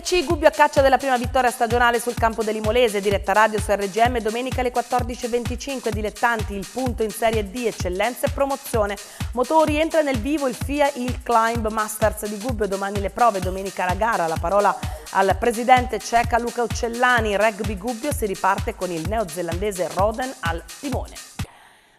13, Gubbio a caccia della prima vittoria stagionale sul campo dell'Imolese, diretta radio su RGM domenica alle 14.25, dilettanti, il punto in Serie D, eccellenza e promozione. Motori entra nel vivo il FIA Hill Climb Masters di Gubbio, domani le prove, domenica la gara, la parola al presidente ceca Luca Uccellani, rugby Gubbio si riparte con il neozelandese Roden al timone.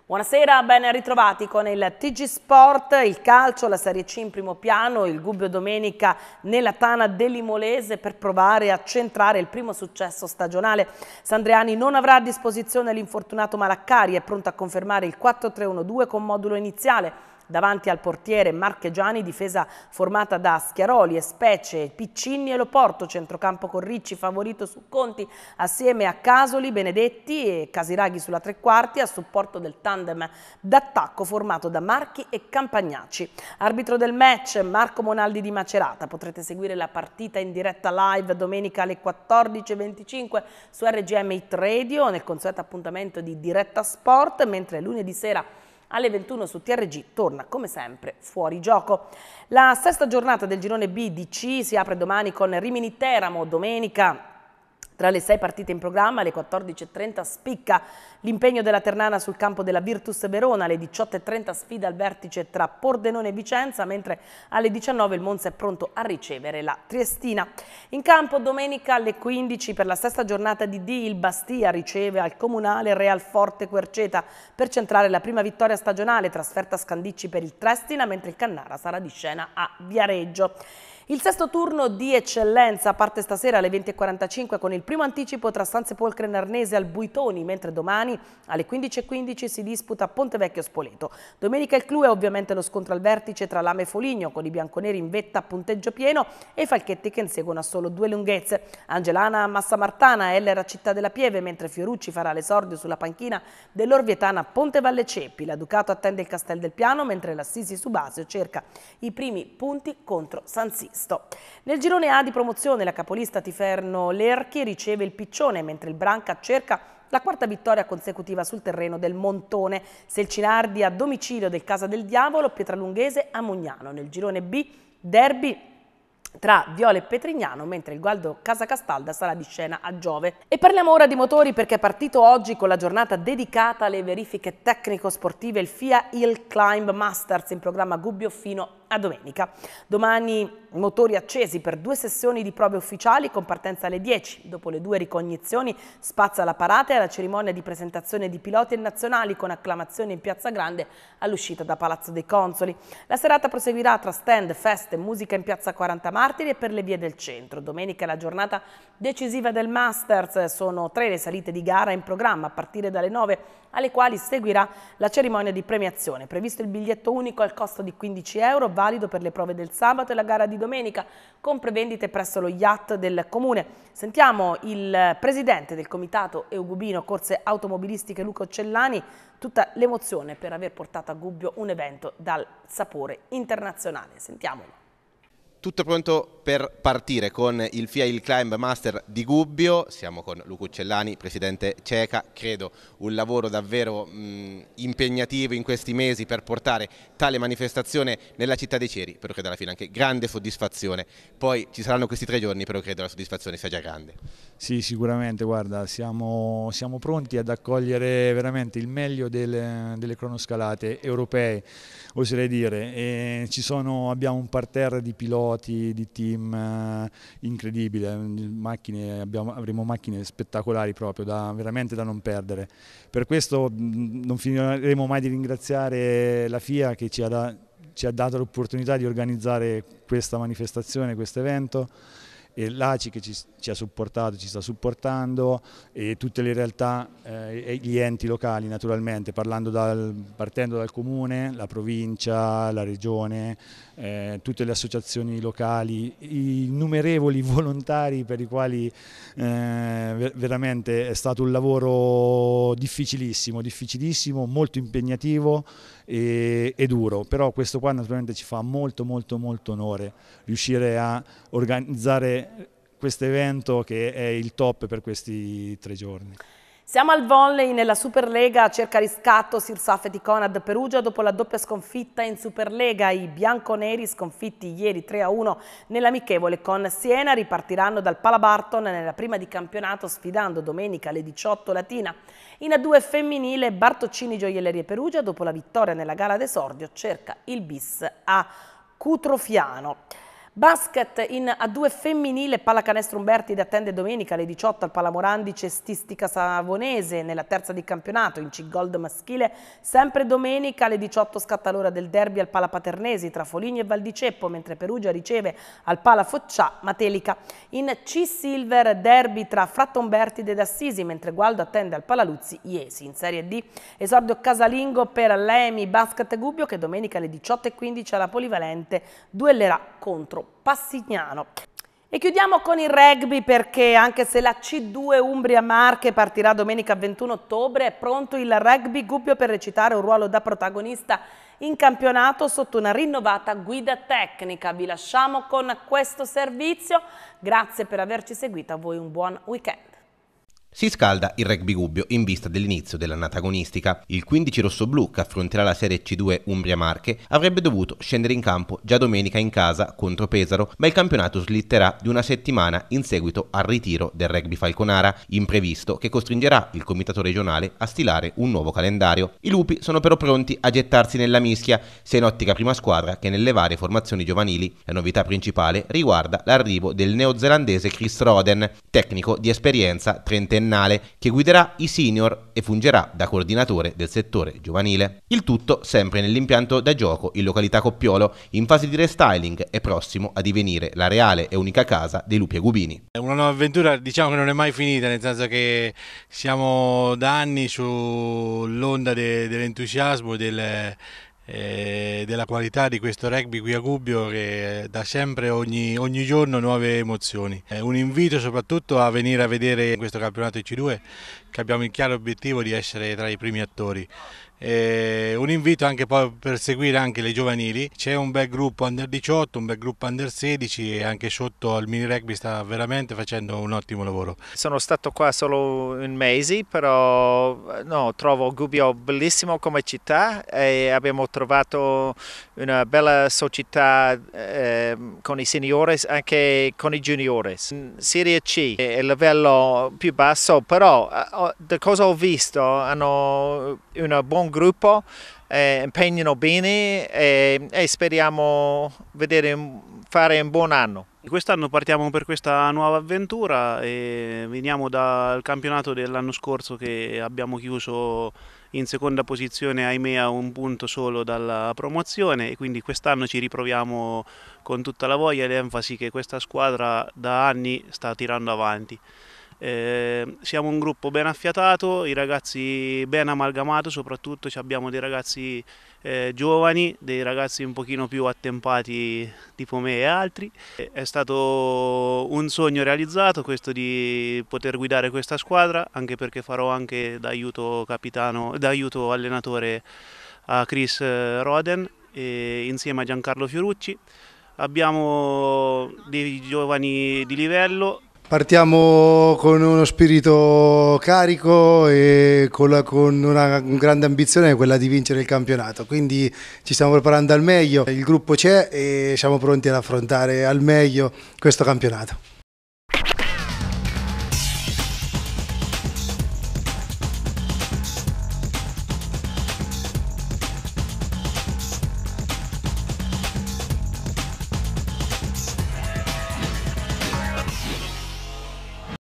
Buonasera, ben ritrovati con il TG Sport, il calcio, la Serie C in primo piano, il Gubbio domenica nella tana dell'Imolese per provare a centrare il primo successo stagionale. Sandriani non avrà a disposizione l'infortunato Malaccari, è pronto a confermare il 4-3-1-2 con modulo iniziale Davanti al portiere Marchegiani difesa formata da Schiaroli, e Specie, Piccinni e Loporto, centrocampo con Ricci favorito su Conti assieme a Casoli, Benedetti e Casiraghi sulla tre quarti a supporto del tandem d'attacco formato da Marchi e Campagnacci. Arbitro del match Marco Monaldi di Macerata, potrete seguire la partita in diretta live domenica alle 14.25 su RGM It Radio nel consueto appuntamento di Diretta Sport, mentre lunedì sera alle 21 su TRG torna come sempre fuori gioco. La sesta giornata del girone B di C si apre domani con Rimini Teramo, domenica tra le sei partite in programma alle 14.30 spicca l'impegno della Ternana sul campo della Virtus Verona, alle 18.30 sfida al vertice tra Pordenone e Vicenza, mentre alle 19 il Monza è pronto a ricevere la Triestina. In campo domenica alle 15 per la sesta giornata di D il Bastia riceve al Comunale Real Forte Querceta per centrare la prima vittoria stagionale trasferta a Scandicci per il Trestina, mentre il Cannara sarà di scena a Viareggio. Il sesto turno di eccellenza parte stasera alle 20.45 con il primo anticipo tra San Sepolcro e Narnese al Buitoni, mentre domani alle 15.15 si disputa Ponte Vecchio Spoleto. Domenica il clou è ovviamente lo scontro al vertice tra Lame e Foligno, con i bianconeri in vetta a punteggio pieno e i falchetti che inseguono a solo due lunghezze. Angelana a Massa Martana, Eller a Città della Pieve, mentre Fiorucci farà l'esordio sulla panchina dell'Orvietana a Ponte Valle Ceppi. La Ducato attende il Castel del Piano, mentre l'Assisi Subasio cerca i primi punti contro San Sisi acquisto. Nel girone A di promozione la capolista Tiferno Lerchi riceve il piccione, mentre il Branca cerca la quarta vittoria consecutiva sul terreno del Montone. Selcinardi a domicilio del Casa del Diavolo, Pietralunghese a Mugnano. Nel girone B, derby tra Viola e Petrignano, mentre il Gualdo Casacastalda sarà di scena a Giove. E parliamo ora di motori perché è partito oggi con la giornata dedicata alle verifiche tecnico-sportive il FIA Hill Climb Masters in programma Gubbio fino a domenica. Domani motori accesi per due sessioni di prove ufficiali con partenza alle 10. Dopo le due ricognizioni spazza la parata e la cerimonia di presentazione di piloti e nazionali con acclamazione in Piazza Grande all'uscita da Palazzo dei Consoli. La serata proseguirà tra stand, feste, musica in Piazza 40 Martiri e per le vie del centro. Domenica è la giornata decisiva del Masters. Sono tre le salite di gara in programma a partire dalle 9 alle quali seguirà la cerimonia di premiazione. Previsto il biglietto unico al costo di 15 euro, valido per le prove del sabato e la gara di domenica, con prevendite presso lo yacht del Comune. Sentiamo il presidente del Comitato Eugubino Corse Automobilistiche Luca Cellani, tutta l'emozione per aver portato a Gubbio un evento dal sapore internazionale. Sentiamolo. Tutto pronto per partire con il FIA Hill Climb Master di Gubbio, siamo con Luca Uccellani, presidente CECA, credo un lavoro davvero mh, impegnativo in questi mesi per portare tale manifestazione nella città dei Ceri, però credo alla fine anche grande soddisfazione, poi ci saranno questi tre giorni, però credo la soddisfazione sia già grande. Sì, sicuramente, guarda, siamo, siamo pronti ad accogliere veramente il meglio delle, delle cronoscalate europee, oserei dire, e ci sono, abbiamo un parterre di piloti, di team, film eh, incredibile, macchine, abbiamo, avremo macchine spettacolari proprio, da, veramente da non perdere. Per questo mm, non finiremo mai di ringraziare la FIA che ci ha, da, ci ha dato l'opportunità di organizzare questa manifestazione, questo evento e l'ACI che ci ci ha supportato, ci sta supportando e tutte le realtà eh, e gli enti locali naturalmente, dal, partendo dal comune, la provincia, la regione, eh, tutte le associazioni locali, i innumerevoli volontari per i quali eh, veramente è stato un lavoro difficilissimo, difficilissimo, molto impegnativo e, e duro, però questo qua naturalmente ci fa molto molto molto onore riuscire a organizzare questo evento che è il top per questi tre giorni. Siamo al volley nella Superlega, cerca riscatto Sirsafeti Conad Perugia dopo la doppia sconfitta in Superlega. I bianconeri sconfitti ieri 3-1 nell'amichevole con Siena ripartiranno dal Palabarton nella prima di campionato sfidando domenica alle 18 Latina. In A2 femminile Bartoccini Gioiellerie Perugia dopo la vittoria nella gara d'esordio cerca il bis a Cutrofiano. Basket in A2 femminile, pallacanestro Umberti ed attende domenica alle 18 al Palamorandi Cestistica Savonese nella terza di campionato in C-Gold maschile, sempre domenica alle 18 scatta l'ora del derby al Pala Paternesi tra Foligno e Valdiceppo, mentre Perugia riceve al Pala Foccià Matelica. In C-Silver derby tra Frattomberti ed Assisi, mentre Gualdo attende al Pala Luzzi Iesi. In Serie D esordio casalingo per l'Emi Basket Gubbio che domenica alle 18.15 alla Polivalente duellerà contro Passignano. E chiudiamo con il rugby perché anche se la C2 Umbria Marche partirà domenica 21 ottobre, è pronto il rugby Gubbio per recitare un ruolo da protagonista in campionato sotto una rinnovata guida tecnica. Vi lasciamo con questo servizio, grazie per averci seguito, a voi un buon weekend. Si scalda il rugby Gubbio in vista dell'inizio dell'annata agonistica. Il 15 rossoblù, che affronterà la Serie C2 Umbria Marche, avrebbe dovuto scendere in campo già domenica in casa contro Pesaro, ma il campionato slitterà di una settimana in seguito al ritiro del rugby Falconara, imprevisto che costringerà il comitato regionale a stilare un nuovo calendario. I lupi sono però pronti a gettarsi nella mischia, sia in ottica prima squadra che nelle varie formazioni giovanili. La novità principale riguarda l'arrivo del neozelandese Chris Roden, tecnico di esperienza trentennale quadriennale che guiderà i senior e fungerà da coordinatore del settore giovanile. Il tutto sempre nell'impianto da gioco in località Coppiolo, in fase di restyling e prossimo a divenire la reale e unica casa dei lupi e gubini. È una nuova avventura diciamo che non è mai finita, nel senso che siamo da anni sull'onda de dell'entusiasmo, del eh, della qualità di questo rugby qui a Gubbio che dà sempre ogni, ogni giorno nuove emozioni. Eh, un invito soprattutto a venire a vedere questo campionato c 2 che abbiamo il chiaro obiettivo di essere tra i primi attori. E un invito anche poi per seguire anche le giovanili, c'è un bel gruppo under 18, un bel gruppo under 16 e anche sotto al mini rugby sta veramente facendo un ottimo lavoro. Sono stato qua solo un mese, però no, trovo Gubbio bellissimo come città e abbiamo trovato una bella società eh, con i seniores anche con i juniores. Serie C è il livello più basso, però eh, da cosa ho visto hanno un buon gruppo, eh, impegnano bene e, eh, e speriamo di fare un buon anno. Quest'anno partiamo per questa nuova avventura e veniamo dal campionato dell'anno scorso che abbiamo chiuso in seconda posizione, ahimè, a un punto solo dalla promozione e quindi quest'anno ci riproviamo con tutta la voglia e l'enfasi che questa squadra da anni sta tirando avanti. Eh, siamo un gruppo ben affiatato, i ragazzi ben amalgamato, soprattutto abbiamo dei ragazzi eh, giovani, dei ragazzi un pochino più attempati tipo me e altri. È stato un sogno realizzato questo di poter guidare questa squadra, anche perché farò anche d'aiuto capitano, d'aiuto allenatore a Chris eh, Roden e insieme a Giancarlo Fiorucci. Abbiamo dei giovani di livello, Partiamo con uno spirito carico e con, la, con una grande ambizione, quella di vincere il campionato, quindi ci stiamo preparando al meglio, il gruppo c'è e siamo pronti ad affrontare al meglio questo campionato.